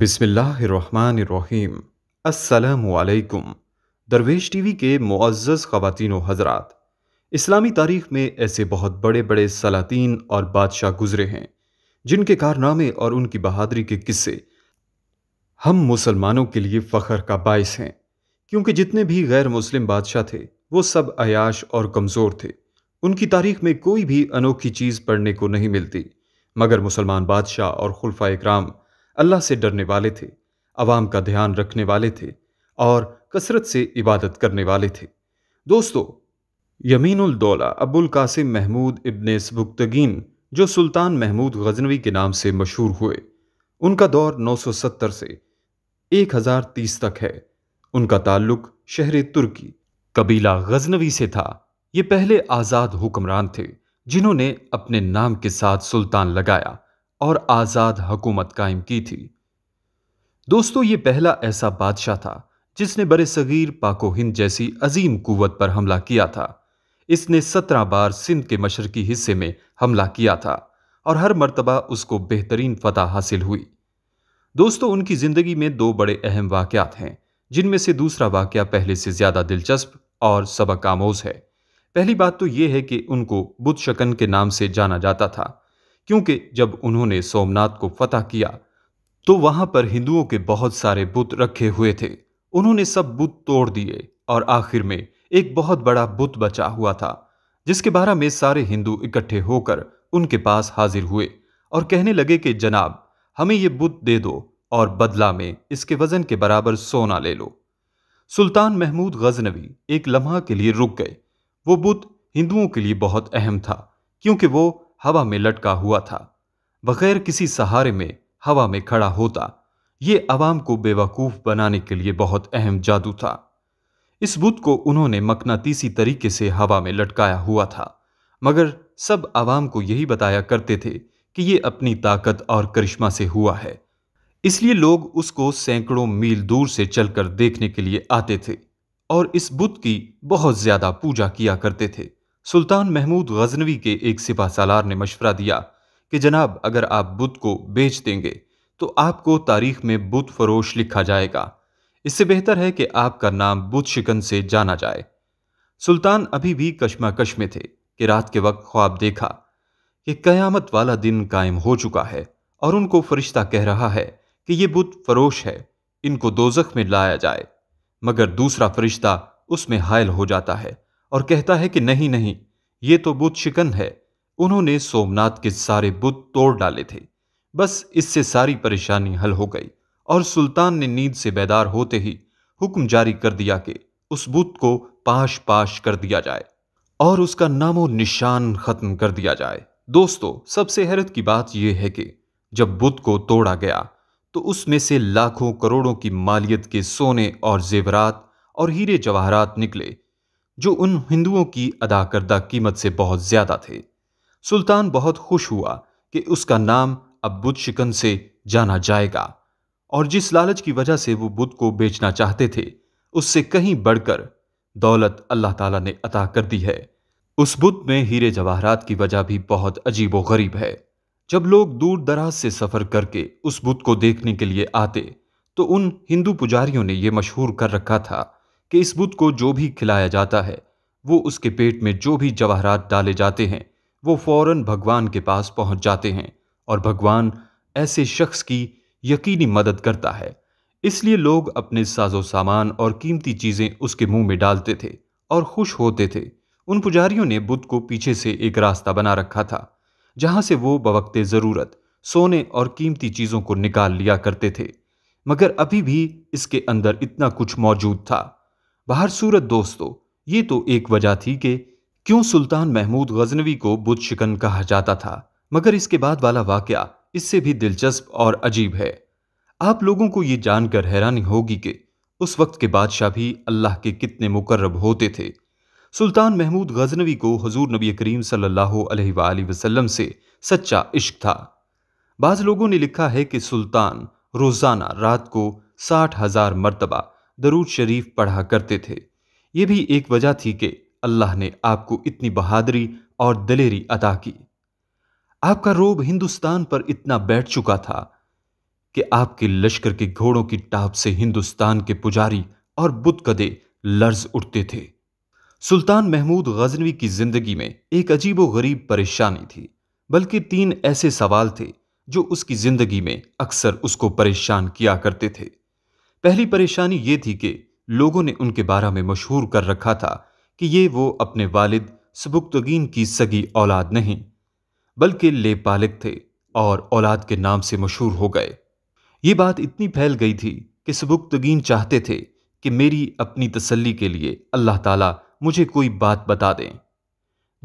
बिसमीम् अल्लाम दरवेश टीवी के मुआज़ ख़वान हजरात इस्लामी तारीख़ में ऐसे बहुत बड़े बड़े सलातीन और बादशाह गुजरे हैं जिनके कारनामे और उनकी बहादरी के किस्से हम मुसलमानों के लिए फ़ख्र का बायस हैं क्योंकि जितने भी गैर मुस्लिम बादशाह थे वो सब अयाश और कमज़ोर थे उनकी तारीख में कोई भी अनोखी चीज़ पढ़ने को नहीं मिलती मगर मुसलमान बादशाह और खुलफा इक्राम अल्लाह से डरने वाले थे अवाम का ध्यान रखने वाले थे और कसरत से इबादत करने वाले थे दोस्तों दौला अबुल कासिम महमूद इबन सबुक्तगीन जो सुल्तान महमूद गजनवी के नाम से मशहूर हुए उनका दौर 970 से 1030 तक है उनका ताल्लुक शहर तुर्की कबीला गजनवी से था ये पहले आज़ाद हुक्मरान थे जिन्होंने अपने नाम के साथ सुल्तान लगाया और आज़ाद हुकूमत कायम की थी दोस्तों ये पहला ऐसा बादशाह था जिसने बर सगीर पाको हिंद जैसी अजीम कुवत पर हमला किया था इसने सत्रह बार सिंध के मशरकी हिस्से में हमला किया था और हर मर्तबा उसको बेहतरीन फतह हासिल हुई दोस्तों उनकी ज़िंदगी में दो बड़े अहम वाक्यात हैं जिनमें से दूसरा वाक्य पहले से ज़्यादा दिलचस्प और सबक आमोज है पहली बात तो यह है कि उनको बुद्ध शकन के नाम से जाना जाता था क्योंकि जब उन्होंने सोमनाथ को फतह किया तो वहां पर हिंदुओं के बहुत सारे बुत रखे हुए थे उन्होंने सब बुत तोड़ दिए और आखिर में एक बहुत बड़ा बुत बचा हुआ था जिसके बारे में सारे हिंदू इकट्ठे होकर उनके पास हाजिर हुए और कहने लगे कि जनाब हमें ये बुत दे दो और बदला में इसके वजन के बराबर सोना ले लो सुल्तान महमूद गजनवी एक लम्हा के लिए रुक गए वो बुत हिंदुओं के लिए बहुत अहम था क्योंकि वो हवा में लटका हुआ था बगैर किसी सहारे में हवा में खड़ा होता ये आवाम को बेवकूफ़ बनाने के लिए बहुत अहम जादू था इस बुत को उन्होंने मकनातीसी तरीके से हवा में लटकाया हुआ था मगर सब आवाम को यही बताया करते थे कि ये अपनी ताकत और करिश्मा से हुआ है इसलिए लोग उसको सैकड़ों मील दूर से चलकर देखने के लिए आते थे और इस बुत की बहुत ज़्यादा पूजा किया करते थे सुल्तान महमूद गजनवी के एक सिपा सालार ने मशवरा दिया कि जनाब अगर आप बुत को बेच देंगे तो आपको तारीख में बुत फरोश लिखा जाएगा इससे बेहतर है कि आपका नाम बुत शिकन से जाना जाए सुल्तान अभी भी कश्माकश में थे कि रात के वक्त ख्वाब देखा कि कयामत वाला दिन कायम हो चुका है और उनको फरिश्ता कह रहा है कि ये बुत फरोश है इनको दोजख में लाया जाए मगर दूसरा फरिश्ता उसमें हायल हो जाता है और कहता है कि नहीं नहीं ये तो बुत शिकन है उन्होंने सोमनाथ के सारे बुत तोड़ डाले थे बस इससे सारी परेशानी हल हो गई और सुल्तान ने नींद से बेदार होते ही हुक्म जारी कर दिया कि उस बुत को पाश पाश कर दिया जाए और उसका नामो निशान खत्म कर दिया जाए दोस्तों सबसे हैरत की बात यह है कि जब बुद्ध को तोड़ा गया तो उसमें से लाखों करोड़ों की मालियत के सोने और जेवरात और हीरे जवाहरात निकले जो उन हिंदुओं की अदा करदा कीमत से बहुत ज्यादा थे सुल्तान बहुत खुश हुआ कि उसका नाम अब बुद्ध शिकन से जाना जाएगा और जिस लालच की वजह से वो बुद्ध को बेचना चाहते थे उससे कहीं बढ़कर दौलत अल्लाह ताला ने अता कर दी है उस बुद्ध में हीरे जवाहरात की वजह भी बहुत अजीब व गरीब है जब लोग दूर दराज से सफर करके उस बुद्ध को देखने के लिए आते तो उन हिंदू पुजारियों ने यह मशहूर कर रखा था कि इस बुत को जो भी खिलाया जाता है वो उसके पेट में जो भी जवाहरात डाले जाते हैं वो फौरन भगवान के पास पहुंच जाते हैं और भगवान ऐसे शख्स की यकीनी मदद करता है इसलिए लोग अपने साजो सामान और कीमती चीज़ें उसके मुंह में डालते थे और खुश होते थे उन पुजारियों ने बुद्ध को पीछे से एक रास्ता बना रखा था जहां से वो बवक्ते ज़रूरत सोने और कीमती चीज़ों को निकाल लिया करते थे मगर अभी भी इसके अंदर इतना कुछ मौजूद था बाहर सूरत दोस्तों ये तो एक वजह थी कि क्यों सुल्तान महमूद गजनवी को बुद्ध शिकन कहा जाता था मगर इसके बाद वाला वाक़ इससे भी दिलचस्प और अजीब है आप लोगों को ये जानकर हैरानी होगी कि उस वक्त के बादशाह भी अल्लाह के कितने मुकर्रब होते थे सुल्तान महमूद गजनवी को हजूर नबी करीम सल्लल्लाहु अलैहि वसल्लम से सच्चा इश्क था बाज़ लोगों ने लिखा है कि सुल्तान रोज़ाना रात को साठ हज़ार मरतबा दरूद शरीफ पढ़ा करते थे ये भी एक वजह थी कि अल्लाह ने आपको इतनी बहादुरी और दलेरी अदा की आपका रोब हिंदुस्तान पर इतना बैठ चुका था कि आपके लश्कर के घोड़ों की टाप से हिंदुस्तान के पुजारी और बुतकदे लर्ज उठते थे सुल्तान महमूद गजनवी की जिंदगी में एक अजीबो गरीब परेशानी थी बल्कि तीन ऐसे सवाल थे जो उसकी जिंदगी में अक्सर उसको परेशान किया करते थे पहली परेशानी ये थी कि लोगों ने उनके बारे में मशहूर कर रखा था कि ये वो अपने वालिद सबुक्तगीन की सगी औलाद नहीं बल्कि ले पालक थे और औलाद के नाम से मशहूर हो गए ये बात इतनी फैल गई थी कि सबुक्तगीन चाहते थे कि मेरी अपनी तसल्ली के लिए अल्लाह ताला मुझे कोई बात बता दें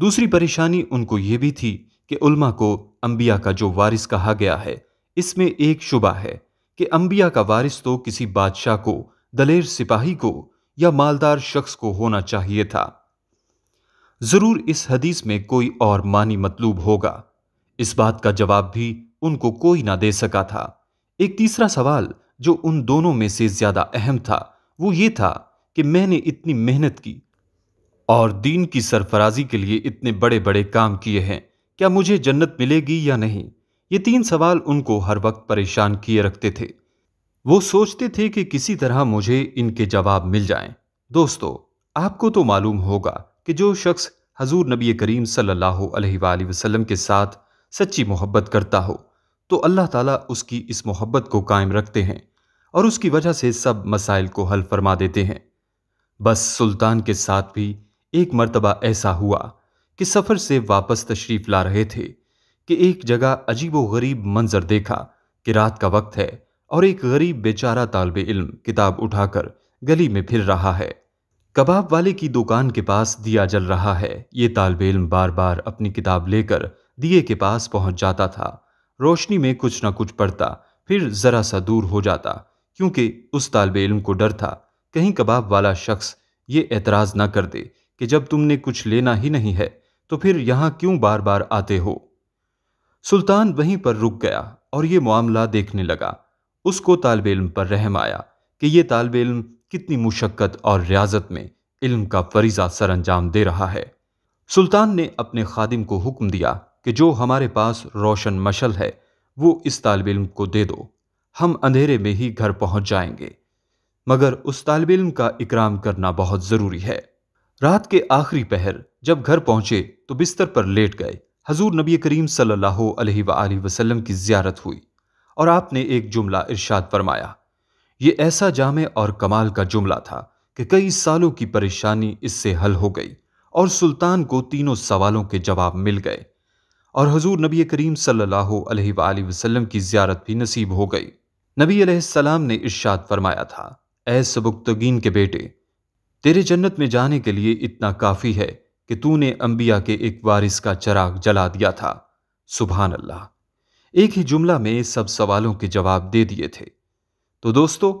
दूसरी परेशानी उनको ये भी थी कि उल्मा को अंबिया का जो वारिस कहा गया है इसमें एक शुबा है कि अंबिया का वारिस तो किसी बादशाह को दलेर सिपाही को या मालदार शख्स को होना चाहिए था जरूर इस हदीस में कोई और मानी मतलूब होगा इस बात का जवाब भी उनको कोई ना दे सका था एक तीसरा सवाल जो उन दोनों में से ज्यादा अहम था वो ये था कि मैंने इतनी मेहनत की और दीन की सरफराजी के लिए इतने बड़े बड़े काम किए हैं क्या मुझे जन्नत मिलेगी या नहीं ये तीन सवाल उनको हर वक्त परेशान किए रखते थे वो सोचते थे कि किसी तरह मुझे इनके जवाब मिल जाएं। दोस्तों आपको तो मालूम होगा कि जो शख्स हजूर नबी करीम सल्लल्लाहु अलैहि वसल्लम के साथ सच्ची मोहब्बत करता हो तो अल्लाह ताला उसकी इस मोहब्बत को कायम रखते हैं और उसकी वजह से सब मसाइल को हल फरमा देते हैं बस सुल्तान के साथ भी एक मरतबा ऐसा हुआ कि सफ़र से वापस तशरीफ़ ला रहे थे कि एक जगह अजीबो गरीब मंजर देखा कि रात का वक्त है और एक गरीब बेचारा तालब इल्म किताब उठाकर गली में फिर रहा है कबाब वाले की दुकान के पास दिया जल रहा है ये तालब इल्म बार बार अपनी किताब लेकर दिए के पास पहुंच जाता था रोशनी में कुछ ना कुछ पड़ता फिर ज़रा सा दूर हो जाता क्योंकि उस तालब इल्म को डर था कहीं कबाब वाला शख्स ये एतराज़ ना कर दे कि जब तुमने कुछ लेना ही नहीं है तो फिर यहाँ क्यों बार बार आते हो सुल्तान वहीं पर रुक गया और ये मामला देखने लगा उसको तालब इल्म पर रहम आया कि ये तालब इल्म कितनी मुशक्क़त और रियाजत में इल्म का फरीजा सर अंजाम दे रहा है सुल्तान ने अपने खादिम को हुक्म दिया कि जो हमारे पास रोशन मशल है वो इस तालब इल्म को दे दो हम अंधेरे में ही घर पहुंच जाएंगे मगर उस तालब इल्म का इकराम करना बहुत ज़रूरी है रात के आखिरी पहर जब घर पहुंचे तो बिस्तर पर लेट गए हजूर नबी करीम सल्लल्लाहु अलैहि वसल्लम की ज़्यारत हुई और आपने एक जुमला इरशाद फरमाया ये ऐसा जामे और कमाल का जुमला था कि कई सालों की परेशानी इससे हल हो गई और सुल्तान को तीनों सवालों के जवाब मिल गए और हजूर नबी करीम सल्ला वसलम की ज़्यारत भी नसीब हो गई नबी सलाम ने इर्शाद फरमाया था ए सबुक्तगीन के बेटे तेरे जन्नत में जाने के लिए इतना काफ़ी है कि तूने अंबिया के एक वारिस का चराग जला दिया था सुबहान अल्लाह एक ही जुमला में सब सवालों के जवाब दे दिए थे तो दोस्तों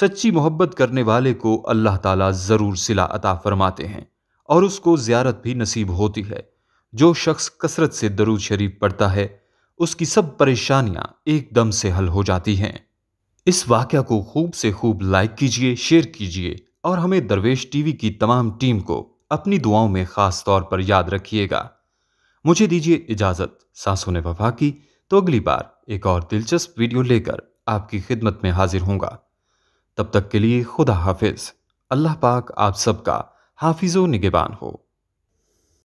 सच्ची मोहब्बत करने वाले को अल्लाह ताला ज़रूर सिला अता फरमाते हैं और उसको ज़्यारत भी नसीब होती है जो शख्स कसरत से दरूद शरीफ पढ़ता है उसकी सब परेशानियां एकदम से हल हो जाती हैं इस वाक्य को खूब से खूब लाइक कीजिए शेयर कीजिए और हमें दरवेश टीवी की तमाम टीम को अपनी दुआओं में खास तौर पर याद रखिएगा मुझे दीजिए इजाज़त सांसों ने वफा की तो अगली बार एक और दिलचस्प वीडियो लेकर आपकी खिदमत में हाजिर होगा तब तक के लिए खुदा हाफिज अल्लाह पाक आप सबका हाफिज़ो निगेबान हो